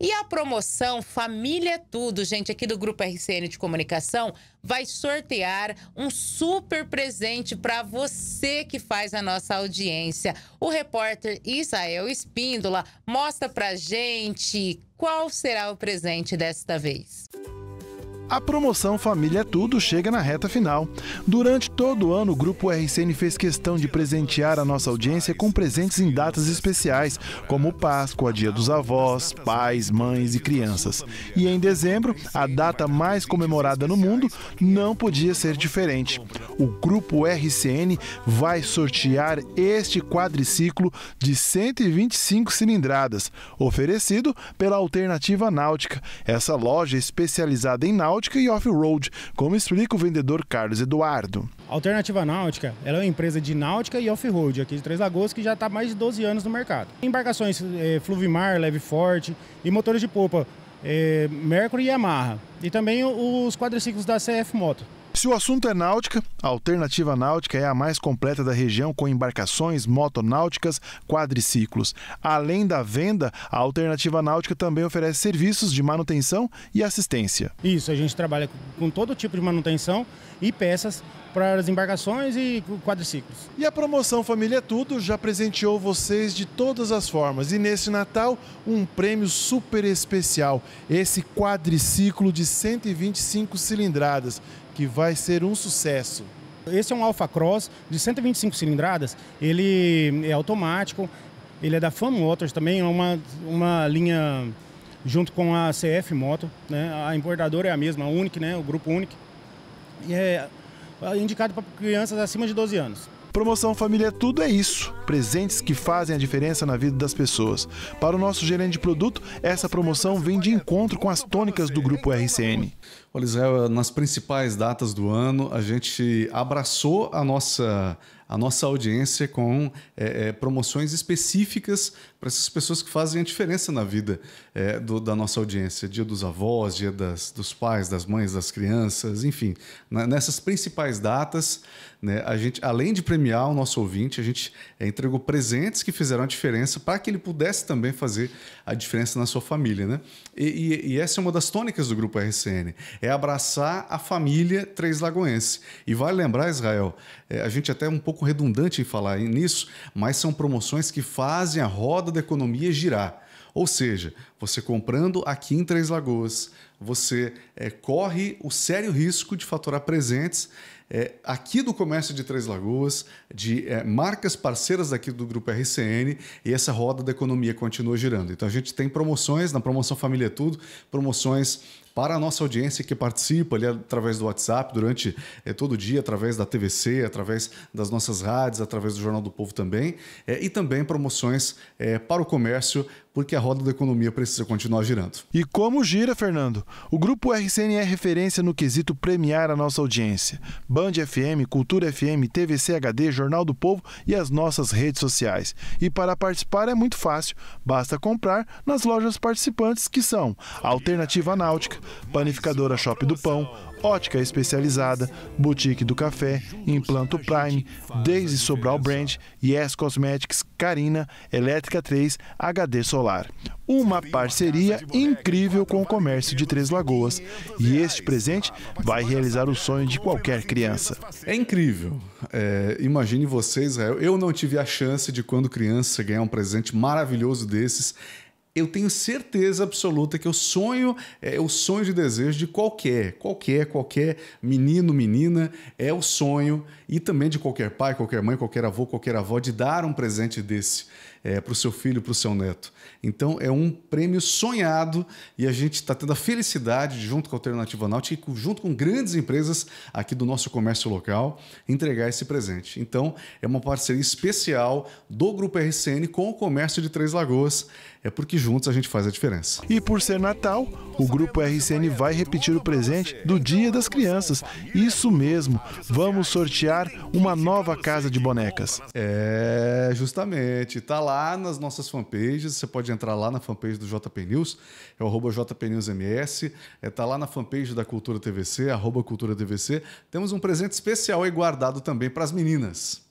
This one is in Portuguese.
E a promoção Família é Tudo, gente, aqui do Grupo RCN de Comunicação, vai sortear um super presente para você que faz a nossa audiência. O repórter Israel Espíndola mostra pra gente qual será o presente desta vez. A promoção Família é Tudo chega na reta final. Durante todo o ano, o Grupo RCN fez questão de presentear a nossa audiência com presentes em datas especiais, como Páscoa, Dia dos Avós, pais, mães e crianças. E em dezembro, a data mais comemorada no mundo, não podia ser diferente. O Grupo RCN vai sortear este quadriciclo de 125 cilindradas, oferecido pela Alternativa Náutica, essa loja especializada em náutica náutica e off-road, como explica o vendedor Carlos Eduardo. Alternativa Náutica ela é uma empresa de náutica e off-road aqui de Três Lagoas que já está mais de 12 anos no mercado. Embarcações é, eh, Fluvimar, Leve Forte e motores de popa, é, Mercury e Yamaha e também os quadriciclos da CF Moto. Se o assunto é náutica, a alternativa náutica é a mais completa da região com embarcações, motonáuticas, quadriciclos. Além da venda, a alternativa náutica também oferece serviços de manutenção e assistência. Isso, a gente trabalha com todo tipo de manutenção e peças para as embarcações e quadriciclos. E a promoção Família Tudo já presenteou vocês de todas as formas. E nesse Natal, um prêmio super especial: esse quadriciclo de 125 cilindradas, que vai ser um sucesso. Esse é um Alfa Cross de 125 cilindradas, ele é automático, ele é da Fan Motors também, é uma, uma linha junto com a CF Moto, né? a importadora é a mesma, a Unic, né? o grupo Unic, e é indicado para crianças acima de 12 anos. Promoção Família é Tudo é isso. Presentes que fazem a diferença na vida das pessoas. Para o nosso gerente de produto, essa promoção vem de encontro com as tônicas do grupo RCN. Olha, Israel, nas principais datas do ano, a gente abraçou a nossa a nossa audiência com é, é, promoções específicas para essas pessoas que fazem a diferença na vida é, do, da nossa audiência. Dia dos avós, dia das, dos pais, das mães, das crianças, enfim. Na, nessas principais datas, né, a gente, além de premiar o nosso ouvinte, a gente é, entregou presentes que fizeram a diferença para que ele pudesse também fazer a diferença na sua família. Né? E, e, e essa é uma das tônicas do Grupo RCN, é abraçar a família Três Lagoense. E vale lembrar, Israel, é, a gente até um pouco pouco redundante falar nisso, mas são promoções que fazem a roda da economia girar. Ou seja, você comprando aqui em Três Lagoas, você é, corre o sério risco de faturar presentes é, aqui do comércio de Três Lagoas, de é, marcas parceiras aqui do Grupo RCN, e essa roda da economia continua girando. Então a gente tem promoções, na promoção Família é Tudo, promoções para a nossa audiência que participa ali através do WhatsApp durante é, todo o dia, através da TVC, através das nossas rádios, através do Jornal do Povo também, é, e também promoções é, para o comércio, porque a roda da economia precisa continuar girando. E como gira, Fernando? O Grupo RCN é referência no quesito premiar a nossa audiência. Ban Band FM, Cultura FM, TVC HD, Jornal do Povo e as nossas redes sociais. E para participar é muito fácil, basta comprar nas lojas participantes que são Alternativa Náutica, Panificadora Shop do Pão, ótica especializada, Boutique do Café, Implanto Prime, Daisy Sobral Brand, Yes Cosmetics, Carina, Elétrica 3, HD Solar. Uma parceria incrível com o comércio de Três Lagoas. E este presente vai realizar o sonho de qualquer criança. É incrível. É, imagine vocês, Eu não tive a chance de, quando criança, ganhar um presente maravilhoso desses eu tenho certeza absoluta que o sonho é o sonho de desejo de qualquer, qualquer, qualquer menino, menina, é o sonho e também de qualquer pai, qualquer mãe, qualquer avô, qualquer avó de dar um presente desse é, para o seu filho, para o seu neto. Então é um prêmio sonhado e a gente está tendo a felicidade, junto com a Alternativa Náutica e junto com grandes empresas aqui do nosso comércio local, entregar esse presente. Então é uma parceria especial do Grupo RCN com o comércio de Três Lagoas, é porque juntos a gente faz a diferença. E por ser Natal, o grupo RCN vai repetir o presente do Dia das Crianças. Isso mesmo, vamos sortear uma nova casa de bonecas. É, justamente. Tá lá nas nossas fanpages, você pode entrar lá na fanpage do JP News, é o arroba JPNewsMS, é, tá lá na fanpage da Cultura TVC, arroba Cultura TVC. Temos um presente especial aí guardado também para as meninas.